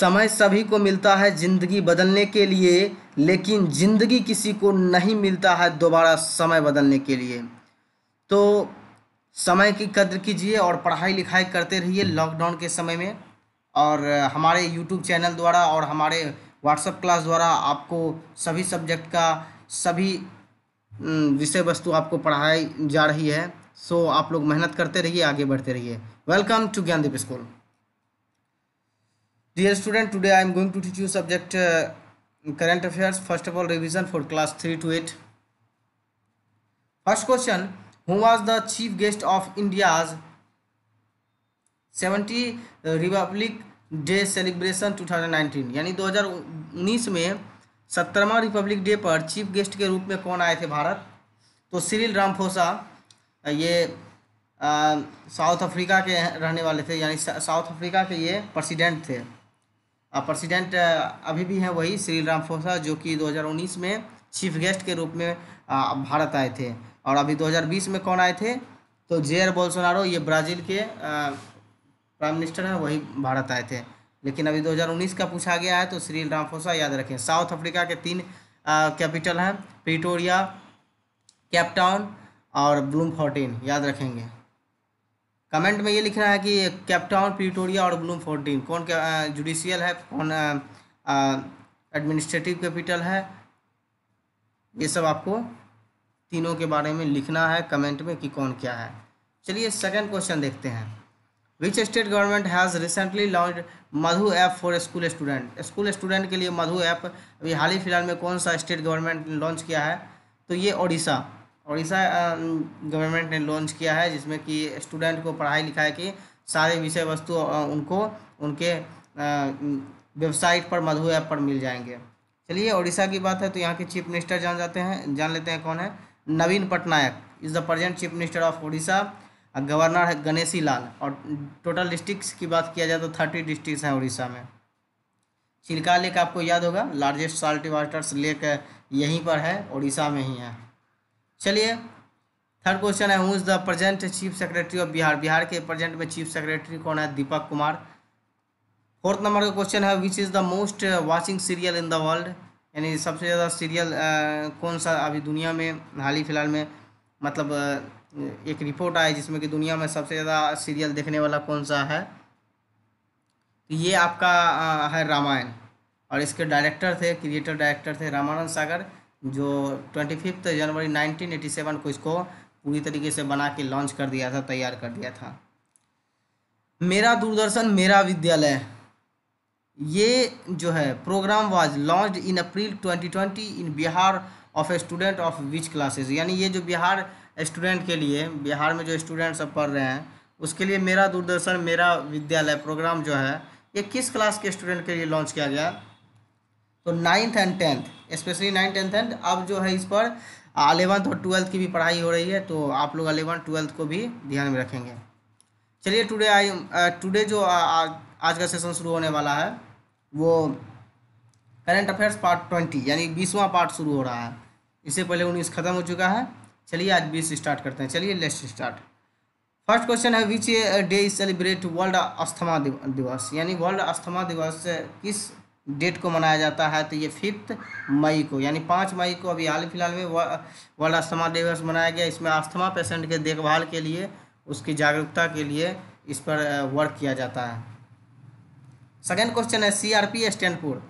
समय सभी को मिलता है ज़िंदगी बदलने के लिए लेकिन ज़िंदगी किसी को नहीं मिलता है दोबारा समय बदलने के लिए तो समय की कद्र कीजिए और पढ़ाई लिखाई करते रहिए लॉकडाउन के समय में और हमारे यूट्यूब चैनल द्वारा और हमारे व्हाट्सएप क्लास द्वारा आपको सभी सब्जेक्ट का सभी विषय वस्तु आपको पढ़ाई जा रही है सो आप लोग मेहनत करते रहिए आगे बढ़ते रहिए welcome to Gyandeep school dear student today i am going to teach you subject uh, current affairs first of all revision for class 3 to 8 first question who was the chief guest of india's 70 republic day celebration 2019 यानी 2019 में सत्तरवा republic day पर chief guest के रूप में कौन आए थे भारत तो सिरिल रामफोसा ये साउथ अफ्रीका के रहने वाले थे यानी साउथ अफ्रीका के ये प्रेसिडेंट थे प्रेसिडेंट अभी भी हैं वही श्री राम फोसा जो कि 2019 में चीफ गेस्ट के रूप में भारत आए थे और अभी 2020 में कौन आए थे तो जेयर बोल्सोनारो ये ब्राज़ील के प्राइम मिनिस्टर हैं वही भारत आए थे लेकिन अभी 2019 का पूछा गया है तो श्री रामफोसा याद रखें साउथ अफ्रीका के तीन कैपिटल हैं प्रिटोरिया कैपटाउन और ब्लूम फोर्टीन याद रखेंगे कमेंट में ये लिख रहा है कि कैपटाउन प्रिटोरिया और ब्लूम फोर्टीन कौन जुडिशियल है कौन एडमिनिस्ट्रेटिव कैपिटल है ये सब आपको तीनों के बारे में लिखना है कमेंट में कि कौन क्या है चलिए सेकंड क्वेश्चन देखते हैं which state government has recently launch Madhu app for school student school student के लिए मधु ऐप अभी हाल ही फिलहाल में कौन सा स्टेट गवर्नमेंट लॉन्च किया है तो ये ओडिशा उड़ीसा गवर्नमेंट ने लॉन्च किया है जिसमें कि स्टूडेंट को पढ़ाई लिखाई की सारे विषय वस्तु उनको उनके वेबसाइट पर मधु ऐप पर मिल जाएंगे चलिए उड़ीसा की बात है तो यहाँ के चीफ मिनिस्टर जान जाते हैं जान लेते हैं कौन है Naveen Patnaik is the present chief minister of Orissa governor है गणेशी लाल और टोटल डिस्ट्रिक्ट की बात किया जाए तो थर्टी डिस्ट्रिक्स हैं उड़ीसा में चिल्का लेक आपको याद होगा लार्जेस्ट साल्ट वाटर्स लेक यहीं पर है उड़ीसा में ही है चलिए थर्ड क्वेश्चन है who is the present chief secretary of Bihar Bihar के प्रेजेंट में चीफ सेक्रेटरी कौन है दीपक कुमार फोर्थ नंबर का क्वेश्चन है which is the most watching serial in the world यानी सबसे ज़्यादा सीरियल कौन सा अभी दुनिया में हाल ही फिलहाल में मतलब एक रिपोर्ट आई जिसमें कि दुनिया में सबसे ज़्यादा सीरियल देखने वाला कौन सा है तो ये आपका आ, है रामायण और इसके डायरेक्टर थे क्रिएटर डायरेक्टर थे रामानंद सागर जो twenty fifth January nineteen eighty seven को इसको पूरी तरीके से बना के लॉन्च कर दिया था तैयार कर दिया था मेरा दूरदर्शन मेरा विद्यालय ये जो है program was launch in April 2020 in Bihar of a student of which classes यानी ये जो बिहार स्टूडेंट के लिए बिहार में जो स्टूडेंट सब पढ़ रहे हैं उसके लिए मेरा दूरदर्शन मेरा विद्यालय प्रोग्राम जो है ये किस क्लास के स्टूडेंट के लिए लॉन्च किया गया तो ninth and tenth specially ninth and tenth अब जो है इस पर अलेवंथ और ट्वेल्थ की भी पढ़ाई हो रही है तो आप लोग अलेवंथ ट्वेल्थ को भी ध्यान में रखेंगे चलिए टुडे आई टुडे जो आ, आ, आज का सेशन शुरू होने वाला है वो करंट अफेयर्स पार्ट ट्वेंटी यानी बीसवां पार्ट शुरू हो रहा है इससे पहले उन्नीस खत्म हो चुका है चलिए आज बीस स्टार्ट करते हैं चलिए लेट्स स्टार्ट फर्स्ट क्वेश्चन है which day is celebrate world asthma दिवस यानी वर्ल्ड अस्थमा दिवस किस डेट को मनाया जाता है तो ये फिफ्थ मई को यानी पाँच मई को अभी हाल फिलहाल में वर्ल्ड अस्थमा दिवस मनाया गया इसमें अस्थमा पेशेंट के देखभाल के लिए उसकी जागरूकता के लिए इस पर वर्क किया जाता है सेकेंड क्वेश्चन है C R P stand for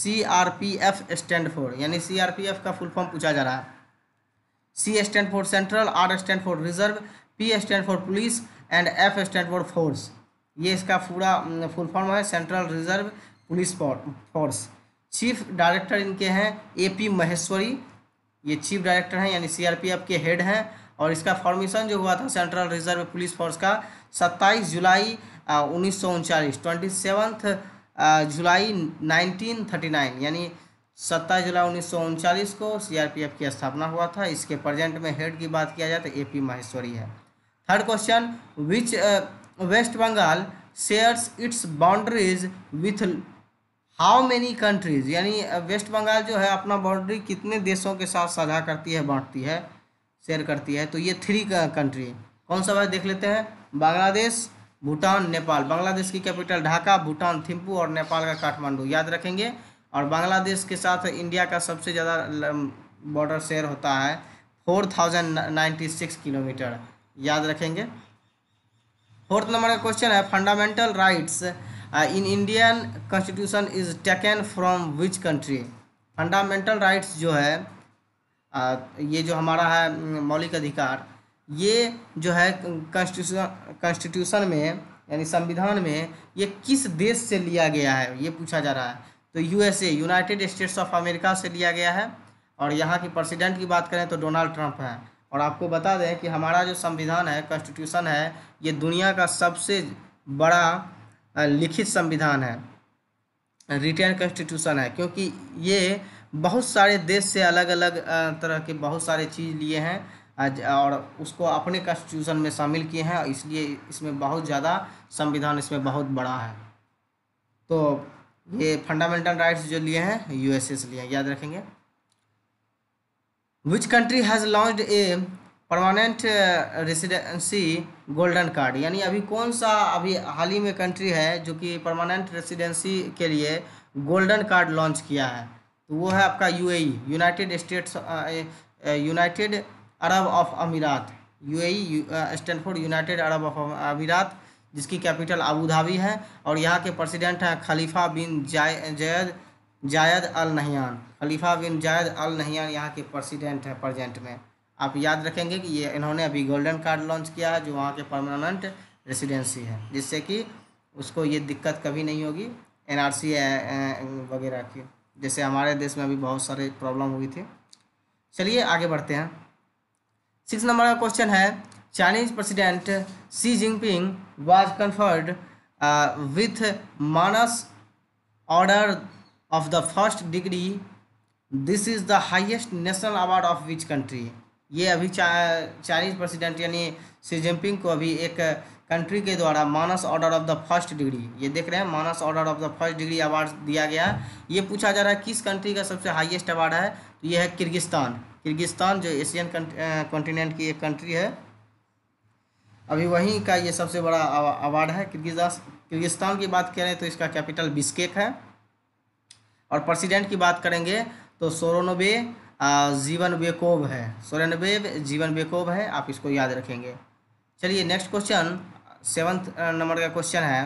C R P F stand for यानी सी आर पी एफ का फुल फॉर्म पूछा जा रहा है C stand for central R stand for reserve P stand for police and F stand for force ये इसका पूरा full form है central reserve police force chief director इनके हैं ए पी महेश्वरी ये चीफ डायरेक्टर हैं यानी सीआरपीएफ के हेड हैं और इसका फॉर्मेशन जो हुआ था सेंट्रल रिजर्व पुलिस फोर्स का 27 जुलाई उन्नीस सौ उनचालीस ट्वेंटी सेवन्थ जुलाई 1939 यानी 27 जुलाई उन्नीस सौ उनचालीस को सीआरपीएफ की स्थापना हुआ था इसके प्रेजेंट में हेड की बात किया जाए तो ए पी महेश्वरी है third question which West Bengal shares its boundaries with how many countries यानी वेस्ट बंगाल जो है अपना बाउंड्री कितने देशों के साथ साझा करती है बांटती है शेयर करती है तो ये थ्री कंट्री कौन सा भाई देख लेते हैं बांग्लादेश भूटान नेपाल बांग्लादेश की कैपिटल ढाका भूटान थिम्पू और नेपाल का काठमांडू याद रखेंगे और बांग्लादेश के साथ इंडिया का सबसे ज़्यादा बॉर्डर शेयर होता है four thousand ninety six kilometre याद रखेंगे फोर्थ नंबर का क्वेश्चन है fundamental rights in Indian constitution is taken from which country fundamental rights जो है आ, uh, ये जो हमारा है mm, मौलिक अधिकार ये जो है कॉन्स्टिट्यूशन कॉन्स्टिट्यूशन में यानी संविधान में ये किस देश से लिया गया है ये पूछा जा रहा है तो USA United States of America से लिया गया है और यहाँ की प्रेसिडेंट की बात करें तो डोनाल्ड ट्रंप है और आपको बता दें कि हमारा जो संविधान है कॉन्स्टिट्यूशन है ये दुनिया का सबसे बड़ा लिखित संविधान है रिटर्न कॉन्स्टिट्यूशन है क्योंकि ये बहुत सारे देश से अलग अलग तरह के बहुत सारे चीज़ लिए हैं और उसको अपने कॉन्स्टिट्यूशन में शामिल किए हैं इसलिए इसमें बहुत ज़्यादा संविधान इसमें बहुत बड़ा है तो ये फंडामेंटल राइट्स जो लिए हैं यूएसए से लिए हैं याद रखेंगे which country has launch a permanent residency golden card यानी अभी कौन सा अभी हाल ही में कंट्री है जो कि परमानेंट रेसिडेंसी के लिए गोल्डन कार्ड लॉन्च किया है तो वो है आपका UAE United States United Arab of Emirates UAE stand for United Arab of Emirates जिसकी कैपिटल अबू धाबी है और यहाँ के प्रेसिडेंट हैं खलीफा बिन जाय जैद जायद अल नहयान खलीफा बिन जायद अल नहयान यहाँ के प्रेसिडेंट हैं प्रजेंट में आप याद रखेंगे कि ये इन्होंने अभी गोल्डन कार्ड लॉन्च किया है जो वहाँ के परमानेंट रेसिडेंसी है जिससे कि उसको ये दिक्कत कभी नहीं होगी एनआरसी वगैरह की जैसे हमारे देश में अभी बहुत सारे प्रॉब्लम हुई थी चलिए आगे बढ़ते हैं सिक्स नंबर का क्वेश्चन है Chinese president Xi Jinping was conferred with Manas order of the first degree this is the highest national award of which country ये अभी चा चाइनीज प्रेसिडेंट यानी शी जिनपिंग को अभी एक कंट्री के द्वारा Manas order of the first degree ये देख रहे हैं Manas order of the first degree award दिया गया ये पूछा जा रहा है किस कंट्री का सबसे हाईएस्ट अवार्ड है तो ये है किर्गिस्तान किर्गिस्तान जो एशियन कॉन्टिनेंट की एक कंट्री है अभी वहीं का ये सबसे बड़ा अवार्ड है किर्गिस्तान किर्गिस्तान की बात करें तो इसका कैपिटल बिस्केक है और प्रेसिडेंट की बात करेंगे तो सोरोनोबे जीवन बेकोब है सोरेन बेब जीवन बेकोब है आप इसको याद रखेंगे चलिए नेक्स्ट क्वेश्चन सेवन्थ नंबर का क्वेश्चन है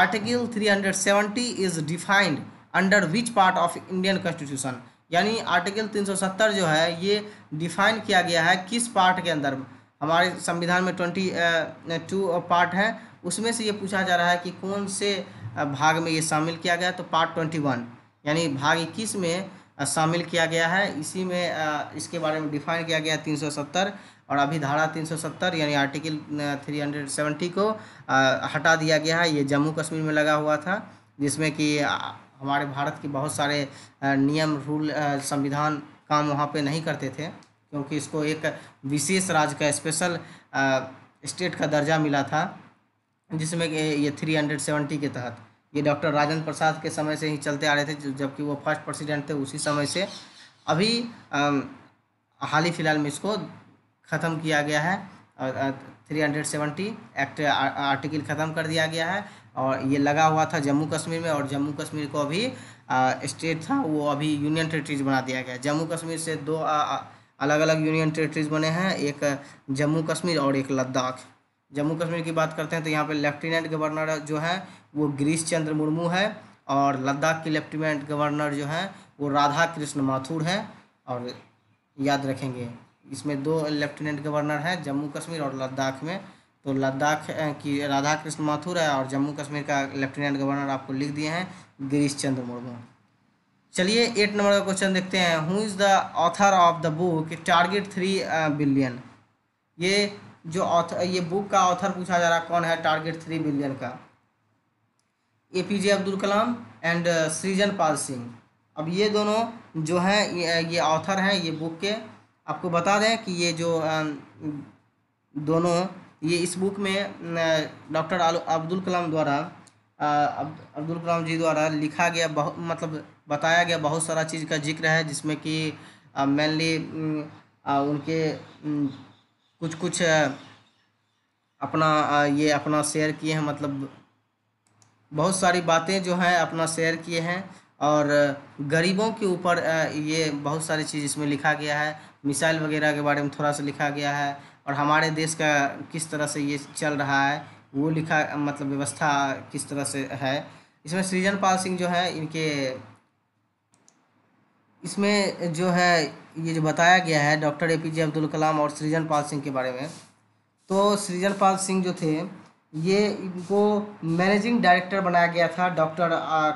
article 370 is defined under which part of Indian constitution यानी आर्टिकल 370 जो है ये डिफाइन किया गया है किस पार्ट के अंदर हमारे संविधान में ट्वेंटी टू पार्ट हैं उसमें से ये पूछा जा रहा है कि कौन से भाग में ये शामिल किया गया तो पार्ट ट्वेंटी वन यानी भाग इक्कीस में शामिल किया गया है इसी में इसके बारे में डिफाइन किया गया है सत्तर और अभी धारा 370 यानी आर्टिकल 370 को हटा दिया गया है ये जम्मू कश्मीर में लगा हुआ था जिसमें कि हमारे भारत के बहुत सारे नियम रूल संविधान काम वहाँ पे नहीं करते थे क्योंकि इसको एक विशेष राज्य का स्पेशल स्टेट का दर्जा मिला था जिसमें ये थ्री हंड्रेड सेवेंटी के तहत ये डॉक्टर राजेंद्र प्रसाद के समय से ही चलते आ रहे थे जबकि वो फर्स्ट प्रेसिडेंट थे उसी समय से अभी हाल ही फिलहाल में इसको ख़त्म किया गया है three hundred seventy act article ख़त्म कर दिया गया है और ये लगा हुआ था जम्मू कश्मीर में और जम्मू कश्मीर को अभी स्टेट था वो अभी यूनियन टेरेटरीज बना दिया गया जम्मू कश्मीर से दो आ, आ, अलग अलग यूनियन टेरेटरीज बने हैं एक जम्मू कश्मीर और एक लद्दाख जम्मू कश्मीर की बात करते हैं तो यहाँ पे लेफ्टिनेंट गवर्नर जो है वो गिरीश चंद्र मुर्मू है और लद्दाख के लेफ्टिनेंट गवर्नर जो हैं वो राधा कृष्ण माथुर हैं और याद रखेंगे इसमें दो लेफ्टिनेंट गवर्नर हैं जम्मू कश्मीर और लद्दाख में तो लद्दाख की राधा कृष्ण माथुर है और जम्मू कश्मीर का लेफ्टिनेंट गवर्नर आपको लिख दिए हैं गिरीश चंद्र मुर्मू चलिए एट नंबर का क्वेश्चन देखते हैं who is the author of the book target three billion ये जो ऑथर ये बुक का ऑथर पूछा जा रहा कौन है टारगेट थ्री बिलियन का A P J Abdul Kalam and Srijan Pal Singh अब ये दोनों जो हैं ये ऑथर uh, हैं ये बुक के आपको बता दें कि ये जो um, दोनों ये इस बुक में डॉक्टर अब्दुल कलाम द्वारा अब्दुल uh, कलाम जी द्वारा लिखा गया बहुत मतलब बताया गया बहुत सारा चीज़ का जिक्र है जिसमें कि मेनली uh, um, उनके um, कुछ कुछ अपना ये अपना शेयर किए हैं मतलब बहुत सारी बातें जो हैं अपना शेयर किए हैं और गरीबों के ऊपर ये बहुत सारी चीज़ इसमें लिखा गया है मिसाइल वगैरह के बारे में थोड़ा सा लिखा गया है और हमारे देश का किस तरह से ये चल रहा है वो लिखा मतलब व्यवस्था किस तरह से है इसमें सृजन पाल सिंह जो है इनके इसमें जो है ये जो बताया गया है doctor A P J Abdul Kalam और सृजन पाल सिंह के बारे में तो सृजन पाल सिंह जो थे ये इनको मैनेजिंग डायरेक्टर बनाया गया था डॉक्टर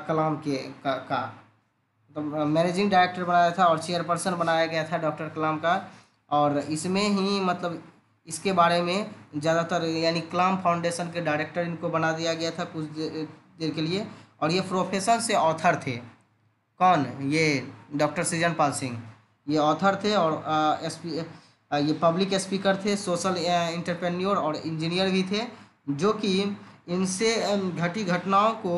कलाम के का, तो मैनेजिंग डायरेक्टर बनाया था और चेयरपर्सन बनाया गया था डॉक्टर कलाम का और इसमें ही मतलब इसके बारे में ज़्यादातर यानी कलाम फाउंडेशन के डायरेक्टर इनको बना दिया गया था कुछ देर के लिए और ये प्रोफेशन से ऑथर थे कौन ये डॉक्टर सृजन पाल सिंह ये ऑथर थे और एस पी ये पब्लिक स्पीकर थे सोशल इंटरप्रेन्योर और इंजीनियर भी थे जो कि इनसे घटी घटनाओं को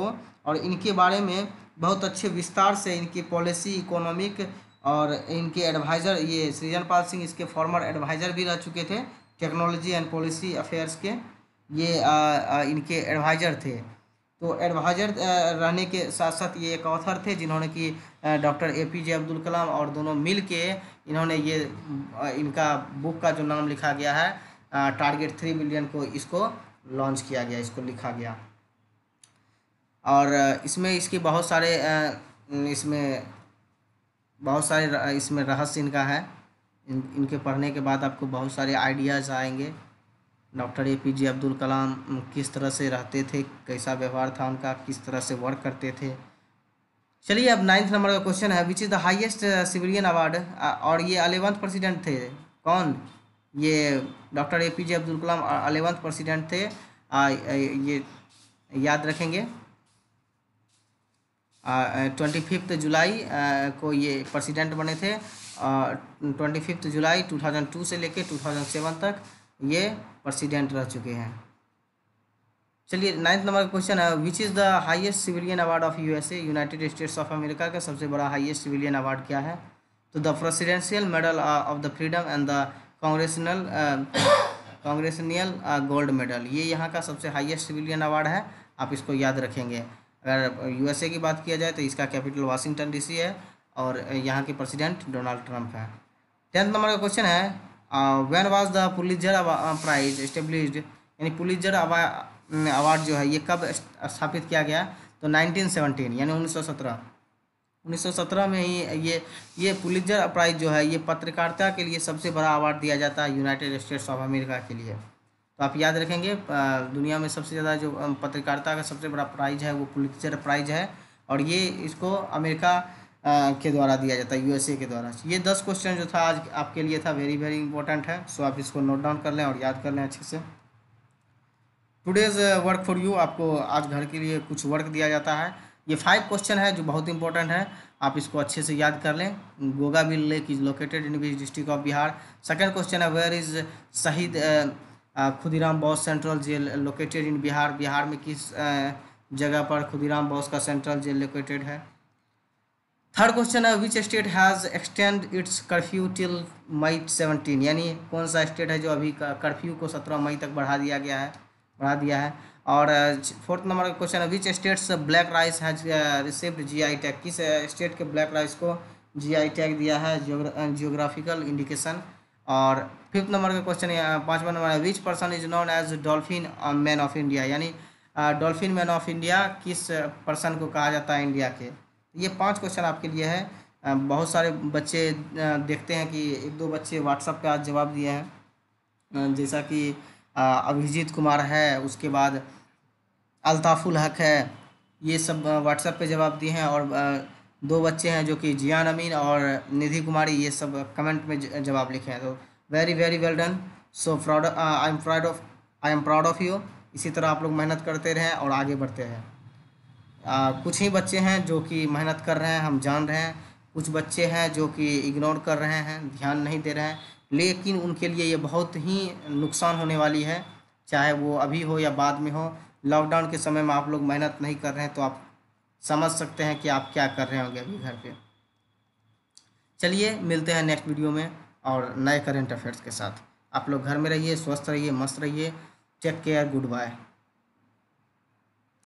और इनके बारे में बहुत अच्छे विस्तार से इनकी पॉलिसी इकोनॉमिक और इनके एडवाइज़र ये सृजन पाल सिंह इसके फॉर्मर एडवाइज़र भी रह चुके थे टेक्नोलॉजी एंड पॉलिसी अफेयर्स के ये आ, आ, इनके एडवाइज़र थे तो एडवाइजर रहने के साथ साथ ये एक ऑथर थे जिन्होंने कि doctor A P J Abdul Kalam और दोनों मिल के इन्होंने ये इनका बुक का जो नाम लिखा गया है टारगेट थ्री मिलियन को इसको लॉन्च किया गया इसको लिखा गया और इसमें इसके बहुत सारे इसमें बहुत सारे इसमें रहस्य इनका है इन इनके पढ़ने के बाद आपको बहुत सारे आइडियाज़ आएंगे doctor A P J Abdul Kalam किस तरह से रहते थे कैसा व्यवहार था उनका किस तरह से वर्क करते थे चलिए अब नाइन्थ नंबर का क्वेश्चन है which is the highest civilian award और ये अलेवंथ प्रेसिडेंट थे कौन ये doctor A P J Abdul Kalam eleventh uh, president थे आ, ये याद रखेंगे ट्वेंटी फिफ्थ जुलाई को ये प्रेसिडेंट बने थे ट्वेंटी फिफ्थ जुलाई टू से लेके सेवन तक ये प्रेसिडेंट रह चुके हैं चलिए नाइन्थ नंबर का क्वेश्चन है which is the highest civilian award of USA United States of America का सबसे बड़ा हाईएस्ट सिविलियन अवार्ड क्या है तो the presidential medal of the freedom and the congressional congressional gold medal ये यहाँ का सबसे हाईएस्ट सिविलियन अवार्ड है आप इसको याद रखेंगे अगर यू की बात किया जाए तो इसका कैपिटल वाशिंगटन डी है और यहाँ के प्रेसिडेंट डोनाल्ड ट्रंप हैं टेंथ नंबर का क्वेश्चन है uh, was the Pulitzer prize establish यानी पुलिजर अवार्ड uh, जो है ये कब स्थापित किया गया तो 1917 यानी 1917 1917 में ही ये ये पुलिजर प्राइज जो है ये पत्रकारिता के लिए सबसे बड़ा अवार्ड दिया जाता है यूनाइटेड स्टेट्स ऑफ अमेरिका के लिए तो आप याद रखेंगे uh, दुनिया में सबसे ज़्यादा जो um, पत्रकारिता का सबसे बड़ा प्राइज है वो पुलिजर प्राइज है और ये इसको अमेरिका के द्वारा दिया जाता है यूएसए के द्वारा ये दस क्वेश्चन जो था आज आपके लिए था वेरी वेरी इंपॉर्टेंट है सो आप इसको नोट डाउन कर लें और याद कर लें अच्छे से टुडेज़ वर्क फॉर यू आपको आज घर के लिए कुछ वर्क दिया जाता है ये फाइव क्वेश्चन है जो बहुत इंपॉर्टेंट है आप इसको अच्छे से याद कर लें Gogabil lake is located in which district of Bihar second question है where is Shaheed Khudiram Bose central jail located in Bihar Bihar में किस uh, जगह पर खुदीराम बॉस का सेंट्रल जेल लोकेटेड है थर्ड क्वेश्चन है which state has extend its curfew till May seventeen यानी कौन सा स्टेट है जो अभी कर्फ्यू को सत्रह मई तक बढ़ा दिया गया है बढ़ा दिया है और फोर्थ uh, नंबर का क्वेश्चन है which states black rice has received G I tag किस स्टेट uh, के ब्लैक राइस को जी आई टैग दिया है जियोग्राफिकल इंडिकेशन uh, और फिफ्थ नंबर का क्वेश्चन पाँचवा नंबर है which person is known as dolphin man of India यानी डॉल्फिन मैन ऑफ इंडिया किस पर्सन को कहा जाता है इंडिया के ये पांच क्वेश्चन आपके लिए है बहुत सारे बच्चे देखते हैं कि एक दो बच्चे व्हाट्सअप पे आज जवाब दिए हैं जैसा कि अभिजीत कुमार है उसके बाद अल्ताफुल हक है ये सब व्हाट्सएप पे जवाब दिए हैं और दो बच्चे हैं जो कि जियान अमीन और निधि कुमारी ये सब कमेंट में जवाब लिखे हैं तो very very well done so proud I am proud of I am proud of you इसी तरह आप लोग मेहनत करते रहें और आगे बढ़ते रहें आ, कुछ ही बच्चे हैं जो कि मेहनत कर रहे हैं हम जान रहे हैं कुछ बच्चे हैं जो कि इग्नोर कर रहे हैं ध्यान नहीं दे रहे हैं लेकिन उनके लिए ये बहुत ही नुकसान होने वाली है चाहे वो अभी हो या बाद में हो लॉकडाउन के समय में आप लोग मेहनत नहीं कर रहे हैं तो आप समझ सकते हैं कि आप क्या कर रहे होंगे अभी घर पे चलिए मिलते हैं नेक्स्ट वीडियो में और नए करेंट अफेयर्स के साथ आप लोग घर में रहिए स्वस्थ रहिए मस्त रहिए टेक केयर गुड बाय